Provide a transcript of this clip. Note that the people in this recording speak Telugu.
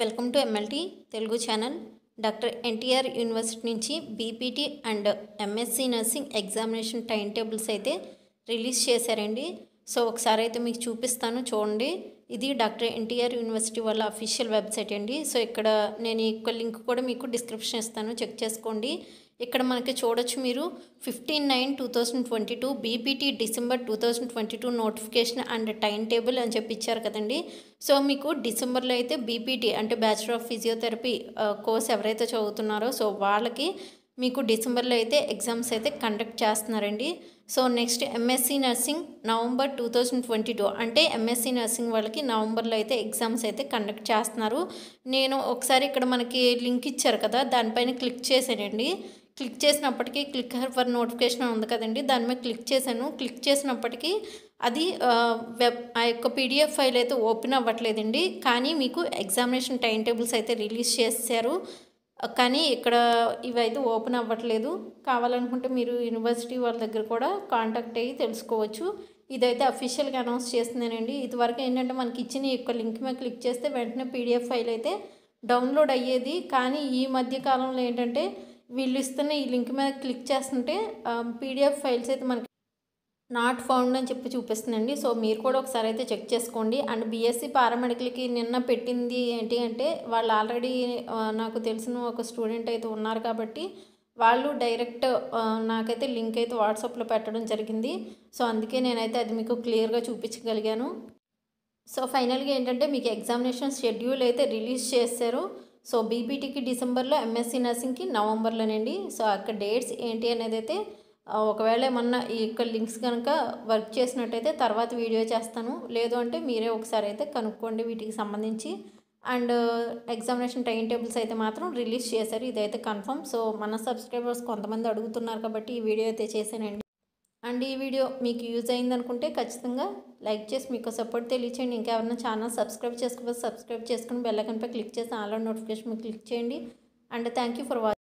welcome to MLT Telugu channel doctor NTR University నుంచి BPT and MSc nursing examination time tables అయితే రిలీజ్ చేశారండి సో ఒకసారి అయితే మీకు చూపిస్తాను చూడండి ఇది డాక్టర్ ఎన్టీఆర్ యూనివర్సిటీ వాళ్ళ అఫీషియల్ వెబ్సైట్ అండి సో ఇక్కడ నేను ఇక్కడ లింక్ కూడా మీకు డిస్క్రిప్షన్ ఇస్తాను చెక్ చేసుకోండి ఇక్కడ మనకి చూడొచ్చు మీరు fifteen nine two thousand twenty two BPT December two thousand twenty two notification and time table అని చెప్పి ఇచ్చారు కదండి సో మీకు డిసెంబర్లో అయితే బీపీటీ అంటే బ్యాచులర్ ఆఫ్ ఫిజియోథెరపీ కోర్స్ ఎవరైతే చదువుతున్నారో సో వాళ్ళకి మీకు డిసెంబర్లో అయితే ఎగ్జామ్స్ అయితే కండక్ట్ చేస్తున్నారండి so next MSc nursing November two thousand twenty two అంటే ఎంఎస్సి నర్సింగ్ వాళ్ళకి నవంబర్లో అయితే ఎగ్జామ్స్ అయితే కండక్ట్ చేస్తున్నారు నేను ఒకసారి ఇక్కడ మనకి లింక్ ఇచ్చారు కదా దానిపైన క్లిక్ చేశానండి క్లిక్ చేసినప్పటికీ క్లిక్ ఫర్ నోటిఫికేషన్ ఉంది కదండి దాని మీద క్లిక్ చేశాను క్లిక్ చేసినప్పటికీ అది వెబ్ ఆ యొక్క పీడిఎఫ్ ఫైల్ అయితే ఓపెన్ అవ్వట్లేదండి కానీ మీకు ఎగ్జామినేషన్ టైం టేబుల్స్ అయితే రిలీజ్ చేశారు కానీ ఇక్కడ ఇవైతే ఓపెన్ అవ్వట్లేదు కావాలనుకుంటే మీరు యూనివర్సిటీ వాళ్ళ దగ్గర కూడా కాంటాక్ట్ అయ్యి తెలుసుకోవచ్చు ఇదైతే అఫీషియల్గా అనౌన్స్ చేస్తున్నానండి ఇదివరకు ఏంటంటే మనకి ఇచ్చిన ఈ యొక్క లింక్ మీద క్లిక్ చేస్తే వెంటనే పీడిఎఫ్ ఫైల్ అయితే డౌన్లోడ్ అయ్యేది కానీ ఈ మధ్య కాలంలో ఏంటంటే వీళ్ళు ఇస్తున్న ఈ లింక్ మీద క్లిక్ చేస్తుంటే పీడిఎఫ్ ఫైల్స్ అయితే మనకి నాట్ ఫౌండ్ అని చెప్పి చూపిస్తుందండి సో మీరు కూడా ఒకసారి అయితే చెక్ చేసుకోండి అండ్ బీఎస్సీ పారామెడికల్కి నిన్న పెట్టింది ఏంటి అంటే వాళ్ళు ఆల్రెడీ నాకు తెలిసిన ఒక స్టూడెంట్ అయితే ఉన్నారు కాబట్టి వాళ్ళు డైరెక్ట్ నాకైతే లింక్ అయితే వాట్సాప్లో పెట్టడం జరిగింది సో అందుకే నేనైతే అది మీకు క్లియర్గా చూపించగలిగాను సో ఫైనల్గా ఏంటంటే మీకు ఎగ్జామినేషన్ షెడ్యూల్ అయితే రిలీజ్ చేశారు సో బీపీటీకి డిసెంబర్లో ఎంఎస్సీ నర్సింగ్కి నవంబర్లోనండి సో అక్కడ డేట్స్ ఏంటి అనేది అయితే ఒకవేళ ఏమన్నా యొక్క లింక్స్ కనుక వర్క్ చేసినట్టయితే తర్వాత వీడియో చేస్తాను లేదు అంటే మీరే ఒకసారి అయితే కనుక్కోండి వీటికి సంబంధించి అండ్ ఎగ్జామినేషన్ టైం టేబుల్స్ అయితే మాత్రం రిలీజ్ చేశారు ఇదైతే కన్ఫర్మ్ సో మన సబ్స్క్రైబర్స్ కొంతమంది అడుగుతున్నారు కాబట్టి ఈ వీడియో అయితే చేశానండి అండ్ ఈ వీడియో మీకు యూజ్ అయిందనుకుంటే ఖచ్చితంగా లైక్ చేసి మీకు సపోర్ట్ తెలియచేయండి ఇంకా ఛానల్ సబ్స్క్రైబ్ చేసుకోకపోతే సబ్స్క్రైబ్ చేసుకుని బెల్లకన్పై క్లిక్ చేసి ఆన్లైన్ నోటిఫికేషన్ క్లిక్ చేయండి and thank you for watching